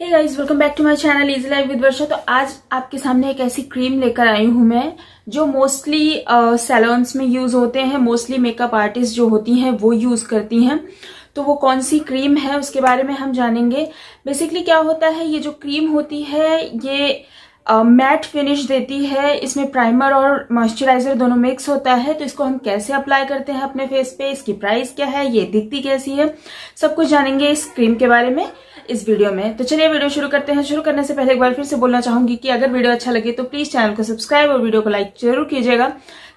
hey guys welcome back to my channel is life with Varsha तो आज आपके सामने एक ऐसी क्रीम लेकर आई हूं मैं जो मोस्टली सैलॉन्स uh, में यूज होते हैं मोस्टली मेकअप आर्टिस्ट जो होती हैं वो यूज करती हैं तो वो कौन सी क्रीम है उसके बारे में हम जानेंगे बेसिकली क्या होता है ये जो क्रीम होती है ये मैट uh, फिनिश देती है इसमें प्राइमर और मॉइस्चराइजर दोनों मिक्स होता है तो इसको हम कैसे अप्लाई करते हैं अपने फेस पे इसकी प्राइस क्या है ये दिखती कैसी है सब कुछ जानेंगे इस क्रीम के बारे में इस वीडियो में तो चलिए वीडियो शुरू करते हैं शुरू करने से पहले एक बार फिर से बोलना चाहूंगी कि अगर वीडियो अच्छा लगे तो प्लीज चैनल को सब्सक्राइब और वीडियो को लाइक जरूर कीजिएगा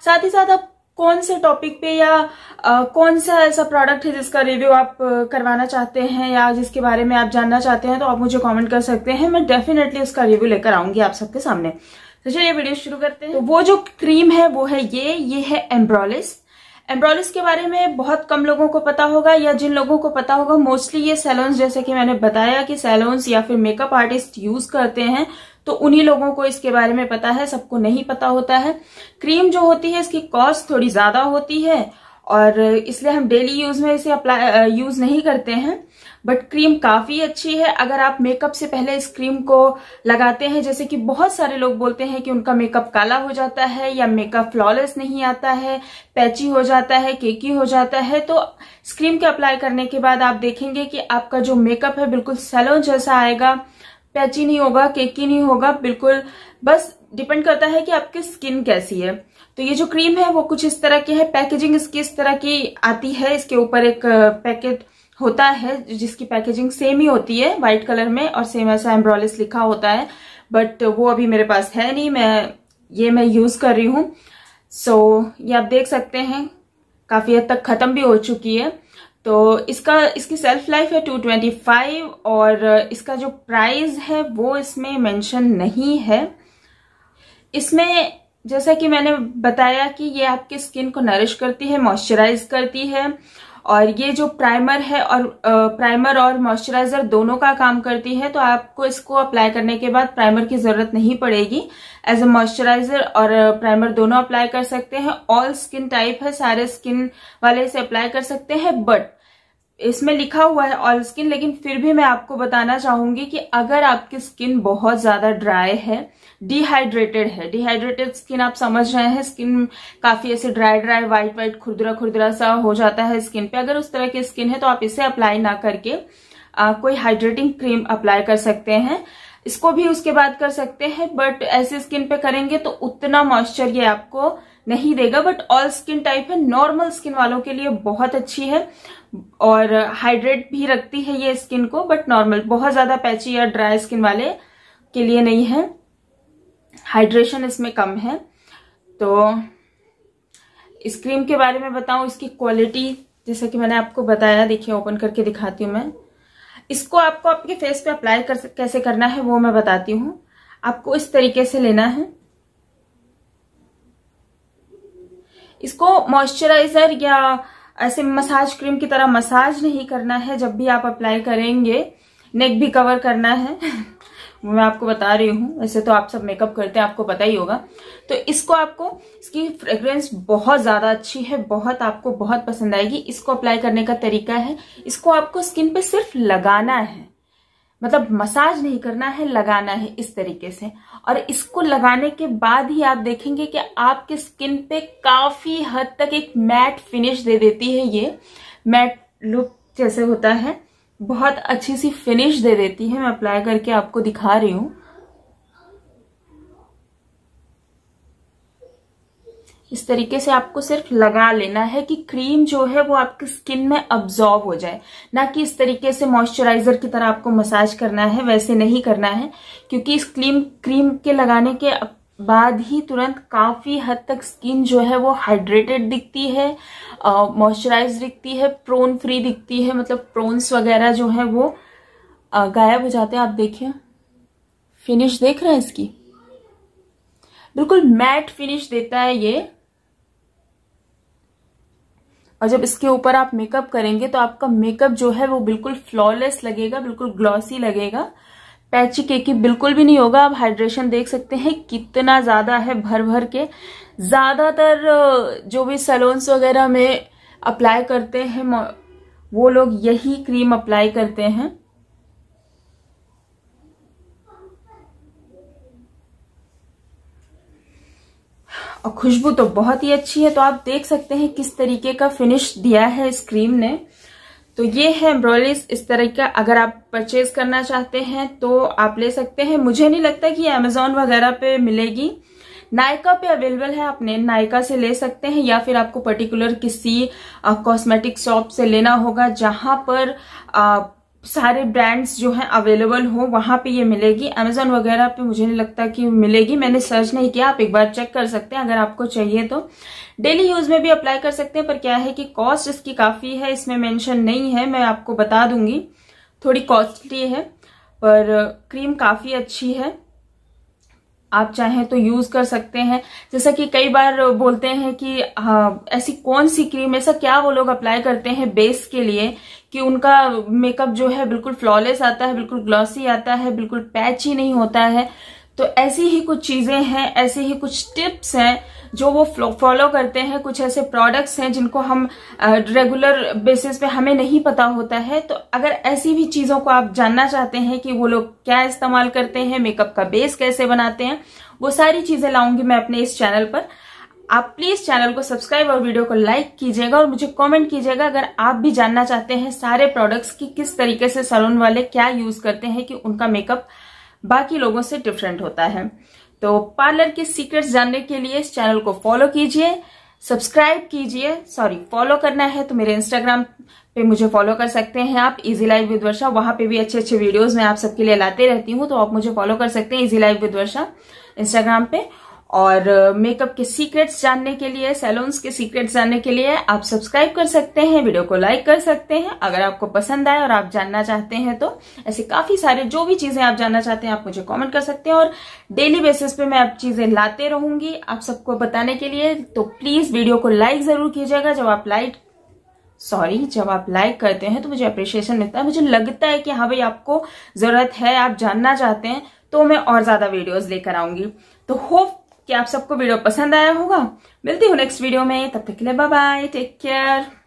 साथ ही साथ आप कौन से टॉपिक पे या आ, कौन सा ऐसा प्रोडक्ट है जिसका रिव्यू आप करवाना चाहते हैं या जिसके बारे में आप जानना चाहते हैं तो आप मुझे कॉमेंट कर सकते हैं मैं डेफिनेटली उसका रिव्यू लेकर आऊंगी आप सबके सामने तो चलिए वीडियो शुरू करते हैं तो वो जो क्रीम है वो है ये ये है एम्ब्रोलिस एम्ब्रॉलिस के बारे में बहुत कम लोगों को पता होगा या जिन लोगों को पता होगा मोस्टली ये सैलोन्स जैसे कि मैंने बताया कि सैलोन्स या फिर मेकअप आर्टिस्ट यूज करते हैं तो उन्हीं लोगों को इसके बारे में पता है सबको नहीं पता होता है क्रीम जो होती है इसकी कॉस्ट थोड़ी ज्यादा होती है और इसलिए हम डेली यूज़ में इसे अप्लाई यूज़ नहीं करते हैं बट क्रीम काफ़ी अच्छी है अगर आप मेकअप से पहले इस क्रीम को लगाते हैं जैसे कि बहुत सारे लोग बोलते हैं कि उनका मेकअप काला हो जाता है या मेकअप फ्लॉलेस नहीं आता है पैची हो जाता है केकी हो जाता है तो इस क्रीम के अप्लाई करने के बाद आप देखेंगे कि आपका जो मेकअप है बिल्कुल सैलोन जैसा आएगा पैची नहीं होगा केकी नहीं होगा बिल्कुल बस डिपेंड करता है कि आपकी स्किन कैसी है तो ये जो क्रीम है वो कुछ इस तरह की है पैकेजिंग इसकी इस तरह की आती है इसके ऊपर एक पैकेट होता है जिसकी पैकेजिंग सेम ही होती है व्हाइट कलर में और सेम ऐसा एम्ब्रॉलिस लिखा होता है बट वो अभी मेरे पास है नहीं मैं ये मैं यूज़ कर रही हूँ सो so, ये आप देख सकते हैं काफ़ी हद तक ख़त्म भी हो चुकी है तो इसका इसकी सेल्फ लाइफ है 225 और इसका जो प्राइस है वो इसमें मेंशन नहीं है इसमें जैसा कि मैंने बताया कि ये आपकी स्किन को नरिश करती है मॉइस्चराइज करती है और ये जो प्राइमर है और प्राइमर और मॉइस्चराइजर दोनों का काम करती है तो आपको इसको अप्लाई करने के बाद प्राइमर की ज़रूरत नहीं पड़ेगी एज अ मॉइस्चराइजर और प्राइमर दोनों अप्लाई कर सकते हैं ऑल स्किन टाइप है सारे स्किन वाले इसे अप्लाई कर सकते हैं बट इसमें लिखा हुआ है ऑयल स्किन लेकिन फिर भी मैं आपको बताना चाहूंगी कि अगर आपकी स्किन बहुत ज्यादा ड्राई है डिहाइड्रेटेड है डिहाइड्रेटेड स्किन आप समझ रहे हैं स्किन काफी ऐसे ड्राई ड्राई व्हाइट व्हाइट खुरदुरा खुरदुरा सा हो जाता है स्किन पे अगर उस तरह की स्किन है तो आप इसे अप्लाई ना करके आ, कोई हाइड्रेटिंग क्रीम अप्लाई कर सकते हैं इसको भी उसके बाद कर सकते हैं बट ऐसे स्किन पे करेंगे तो उतना मॉइस्चर ये आपको नहीं देगा बट ऑल स्किन टाइप है नॉर्मल स्किन वालों के लिए बहुत अच्छी है और हाइड्रेट भी रखती है ये स्किन को बट नॉर्मल बहुत ज्यादा पैची या ड्राई स्किन वाले के लिए नहीं है हाइड्रेशन इसमें कम है तो इस क्रीम के बारे में बताऊं इसकी क्वालिटी जैसा कि मैंने आपको बताया देखिए ओपन करके दिखाती हूँ मैं इसको आपको आपके फेस पे अप्लाई कर कैसे करना है वो मैं बताती हूँ आपको इस तरीके से लेना है इसको मॉइस्चराइजर या ऐसे मसाज क्रीम की तरह मसाज नहीं करना है जब भी आप अप्लाई करेंगे नेक भी कवर करना है मैं आपको बता रही हूँ वैसे तो आप सब मेकअप करते हैं आपको पता ही होगा तो इसको आपको इसकी फ्रेग्रेंस बहुत ज़्यादा अच्छी है बहुत आपको बहुत पसंद आएगी इसको अप्लाई करने का तरीका है इसको आपको स्किन पे सिर्फ लगाना है मतलब मसाज नहीं करना है लगाना है इस तरीके से और इसको लगाने के बाद ही आप देखेंगे कि आपके स्किन पे काफी हद तक एक मैट फिनिश दे देती है ये मैट लुक जैसे होता है बहुत अच्छी सी फिनिश दे देती है मैं अप्लाई करके आपको दिखा रही हूं इस तरीके से आपको सिर्फ लगा लेना है कि क्रीम जो है वो आपकी स्किन में अब्जॉर्व हो जाए ना कि इस तरीके से मॉइस्चराइजर की तरह आपको मसाज करना है वैसे नहीं करना है क्योंकि इस क्रीम क्रीम के लगाने के बाद ही तुरंत काफ़ी हद तक स्किन जो है वो हाइड्रेटेड दिखती है मॉइस्चराइज दिखती है प्रोन फ्री दिखती है मतलब प्रोन्स वगैरह जो है वो आ, गायब हो जाते हैं आप देखिए फिनिश देख रहे हैं इसकी बिल्कुल मैट फिनिश देता है ये और जब इसके ऊपर आप मेकअप करेंगे तो आपका मेकअप जो है वो बिल्कुल फ्लॉलेस लगेगा बिल्कुल ग्लॉसी लगेगा पैची केकी बिल्कुल भी नहीं होगा आप हाइड्रेशन देख सकते हैं कितना ज़्यादा है भर भर के ज़्यादातर जो भी सलोन्स वगैरह में अप्लाई करते हैं वो लोग यही क्रीम अप्लाई करते हैं और खुशबू तो बहुत ही अच्छी है तो आप देख सकते हैं किस तरीके का फिनिश दिया है इस क्रीम ने तो ये है एम्ब्रॉयलिस इस तरह का अगर आप परचेज करना चाहते हैं तो आप ले सकते हैं मुझे नहीं लगता कि अमेजोन वगैरह पे मिलेगी नायका पे अवेलेबल है आपने नायका से ले सकते हैं या फिर आपको पर्टिकुलर किसी कॉस्मेटिक शॉप से लेना होगा जहां पर आ, सारे ब्रांड्स जो हैं अवेलेबल हो वहाँ पे ये मिलेगी अमेजोन वगैरह पे मुझे नहीं लगता कि मिलेगी मैंने सर्च नहीं किया आप एक बार चेक कर सकते हैं अगर आपको चाहिए तो डेली यूज में भी अप्लाई कर सकते हैं पर क्या है कि कॉस्ट इसकी काफ़ी है इसमें मेंशन नहीं है मैं आपको बता दूंगी थोड़ी कॉस्टली है पर क्रीम काफ़ी अच्छी है आप चाहें तो यूज कर सकते हैं जैसा कि कई बार बोलते हैं कि हाँ, ऐसी कौन सी क्रीम ऐसा क्या वो लोग अप्लाई करते हैं बेस के लिए कि उनका मेकअप जो है बिल्कुल फ्लॉलेस आता है बिल्कुल ग्लॉसी आता है बिल्कुल पैच ही नहीं होता है तो ऐसी ही कुछ चीजें हैं ऐसे ही कुछ टिप्स हैं जो वो फॉलो करते हैं कुछ ऐसे प्रोडक्ट्स हैं जिनको हम रेगुलर बेसिस पे हमें नहीं पता होता है तो अगर ऐसी भी चीज़ों को आप जानना चाहते हैं कि वो लोग क्या इस्तेमाल करते हैं मेकअप का बेस कैसे बनाते हैं वो सारी चीज़ें लाऊंगी मैं अपने इस चैनल पर आप प्लीज चैनल को सब्सक्राइब और वीडियो को लाइक कीजिएगा और मुझे कमेंट कीजिएगा अगर आप भी जानना चाहते हैं सारे प्रोडक्ट्स की किस तरीके से सलून वाले क्या यूज करते हैं कि उनका मेकअप बाकी लोगों से डिफरेंट होता है तो पार्लर के सीक्रेट्स जानने के लिए इस चैनल को फॉलो कीजिए सब्सक्राइब कीजिए सॉरी फॉलो करना है तो मेरे इंस्टाग्राम पे मुझे फॉलो कर सकते हैं आप इजी लाइव विद वर्षा वहां पे भी अच्छे अच्छे वीडियोस मैं आप सबके लिए लाते रहती हूँ तो आप मुझे फॉलो कर सकते हैं easy live with Varsha Instagram पे और मेकअप uh, के सीक्रेट्स जानने के लिए सैलून्स के सीक्रेट्स जानने के लिए आप सब्सक्राइब कर सकते हैं वीडियो को लाइक कर सकते हैं अगर आपको पसंद आए और आप जानना चाहते हैं तो ऐसे काफी सारे जो भी चीजें आप जानना चाहते हैं आप मुझे कमेंट कर सकते हैं और डेली बेसिस पे मैं आप चीजें लाते रहूंगी आप सबको बताने के लिए तो प्लीज वीडियो को लाइक जरूर कीजिएगा जब आप लाइक सॉरी जब आप लाइक करते हैं तो मुझे अप्रिशिएशन मिलता है मुझे लगता है कि हाँ भाई आपको जरूरत है आप जानना चाहते हैं तो मैं और ज्यादा वीडियोज लेकर आऊंगी तो होप कि आप सबको वीडियो पसंद आया होगा मिलती हूँ नेक्स्ट वीडियो में तब तक के लिए बाय बाय टेक केयर